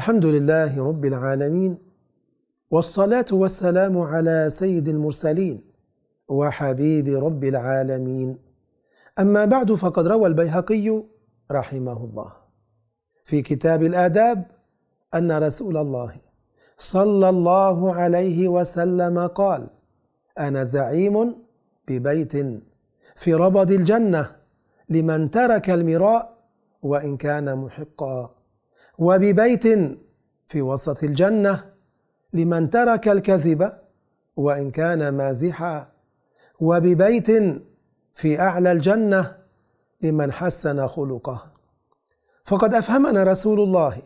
الحمد لله رب العالمين والصلاة والسلام على سيد المرسلين وحبيب رب العالمين أما بعد فقد روى البيهقي رحمه الله في كتاب الآداب أن رسول الله صلى الله عليه وسلم قال أنا زعيم ببيت في ربض الجنة لمن ترك المراء وإن كان محقا وببيت في وسط الجنة لمن ترك الكذب وإن كان مازحا وببيت في أعلى الجنة لمن حسن خلقه فقد أفهمنا رسول الله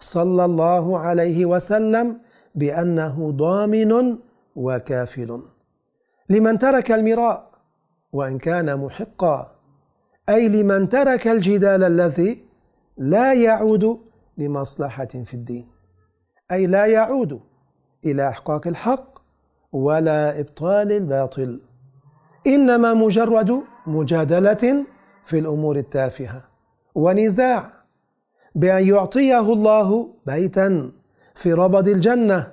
صلى الله عليه وسلم بأنه ضامن وكافل لمن ترك المراء وإن كان محقا أي لمن ترك الجدال الذي لا يعود لمصلحة في الدين أي لا يعود إلى إحقاق الحق ولا إبطال الباطل إنما مجرد مجادلة في الأمور التافهة ونزاع بأن يعطيه الله بيتا في ربض الجنة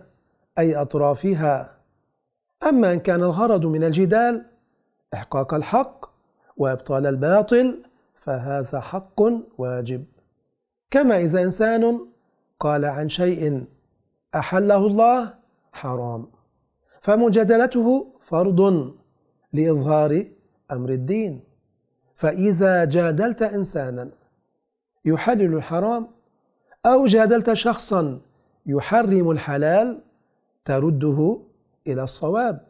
أي أطرافها أما إن كان الغرض من الجدال إحقاق الحق وإبطال الباطل فهذا حق واجب كما إذا إنسان قال عن شيء أحله الله حرام فمجادلته فرض لإظهار أمر الدين فإذا جادلت إنسانا يحلل الحرام أو جادلت شخصا يحرم الحلال ترده إلى الصواب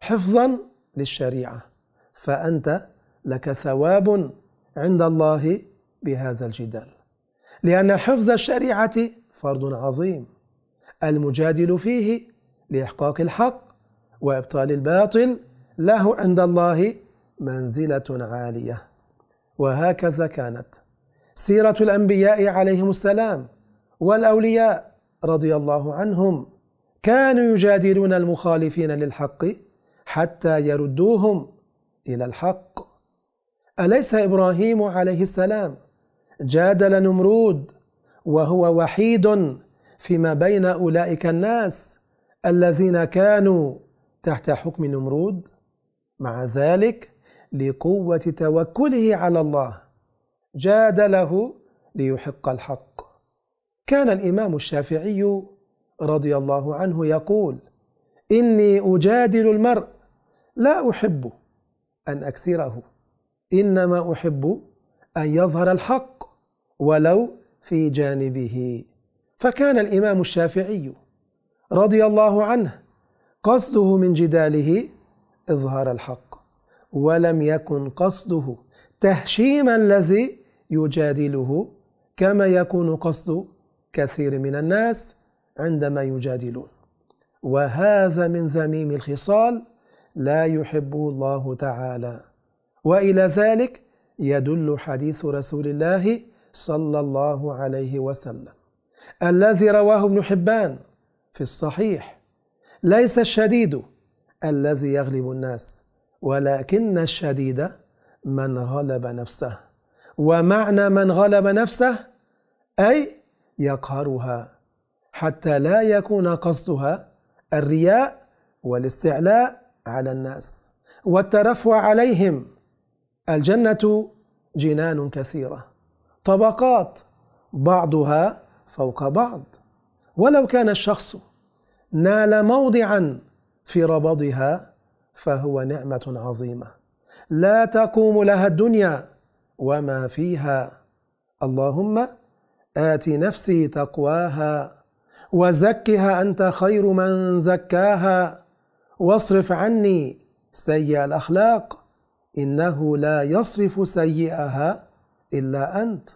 حفظا للشريعة فأنت لك ثواب عند الله بهذا الجدال لأن حفظ الشريعة فرض عظيم المجادل فيه لإحقاق الحق وإبطال الباطل له عند الله منزلة عالية وهكذا كانت سيرة الأنبياء عليهم السلام والأولياء رضي الله عنهم كانوا يجادلون المخالفين للحق حتى يردوهم إلى الحق أليس إبراهيم عليه السلام جادل نمرود وهو وحيد فيما بين أولئك الناس الذين كانوا تحت حكم نمرود مع ذلك لقوة توكله على الله جادله ليحق الحق كان الإمام الشافعي رضي الله عنه يقول إني أجادل المرء لا أحب أن أكسره إنما أحب أن يظهر الحق ولو في جانبه فكان الامام الشافعي رضي الله عنه قصده من جداله اظهار الحق ولم يكن قصده تهشيم الذي يجادله كما يكون قصد كثير من الناس عندما يجادلون وهذا من ذميم الخصال لا يحبه الله تعالى والى ذلك يدل حديث رسول الله صلى الله عليه وسلم الذي رواه ابن حبان في الصحيح ليس الشديد الذي يغلب الناس ولكن الشديد من غلب نفسه ومعنى من غلب نفسه أي يقهرها حتى لا يكون قصدها الرياء والاستعلاء على الناس والترفع عليهم الجنة جنان كثيرة طبقات بعضها فوق بعض ولو كان الشخص نال موضعا في ربضها فهو نعمه عظيمه لا تقوم لها الدنيا وما فيها اللهم ات نفسي تقواها وزكها انت خير من زكاها واصرف عني سيء الاخلاق انه لا يصرف سيئها إلا أنت